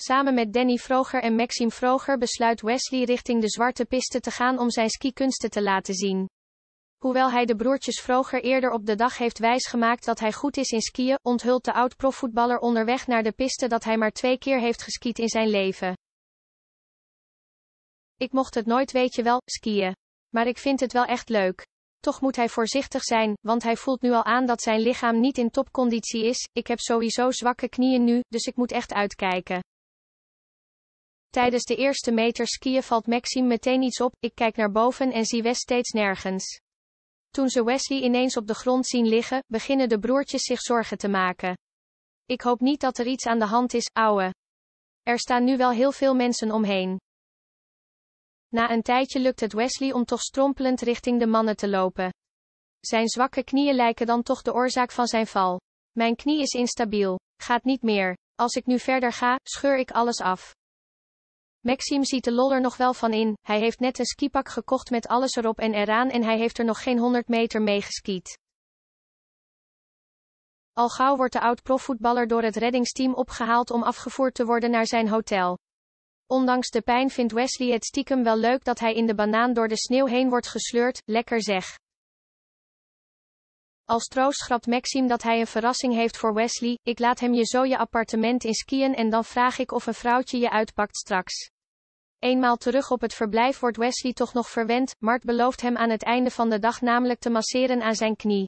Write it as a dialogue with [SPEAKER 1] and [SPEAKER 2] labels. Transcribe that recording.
[SPEAKER 1] Samen met Danny Vroger en Maxime Vroger besluit Wesley richting de zwarte piste te gaan om zijn skikunsten te laten zien. Hoewel hij de broertjes Vroger eerder op de dag heeft wijsgemaakt dat hij goed is in skiën, onthult de oud-profvoetballer onderweg naar de piste dat hij maar twee keer heeft geskiet in zijn leven. Ik mocht het nooit weet je wel, skiën. Maar ik vind het wel echt leuk. Toch moet hij voorzichtig zijn, want hij voelt nu al aan dat zijn lichaam niet in topconditie is. Ik heb sowieso zwakke knieën nu, dus ik moet echt uitkijken. Tijdens de eerste meter skiën valt Maxime meteen iets op, ik kijk naar boven en zie Wes steeds nergens. Toen ze Wesley ineens op de grond zien liggen, beginnen de broertjes zich zorgen te maken. Ik hoop niet dat er iets aan de hand is, ouwe. Er staan nu wel heel veel mensen omheen. Na een tijdje lukt het Wesley om toch strompelend richting de mannen te lopen. Zijn zwakke knieën lijken dan toch de oorzaak van zijn val. Mijn knie is instabiel. Gaat niet meer. Als ik nu verder ga, scheur ik alles af. Maxime ziet de lol er nog wel van in, hij heeft net een skipak gekocht met alles erop en eraan en hij heeft er nog geen 100 meter mee geskiet. Al gauw wordt de oud-profvoetballer door het reddingsteam opgehaald om afgevoerd te worden naar zijn hotel. Ondanks de pijn vindt Wesley het stiekem wel leuk dat hij in de banaan door de sneeuw heen wordt gesleurd, lekker zeg. Als troost schrapt Maxim dat hij een verrassing heeft voor Wesley, ik laat hem je zo je appartement in skiën en dan vraag ik of een vrouwtje je uitpakt straks. Eenmaal terug op het verblijf wordt Wesley toch nog verwend, Mark belooft hem aan het einde van de dag namelijk te masseren aan zijn knie.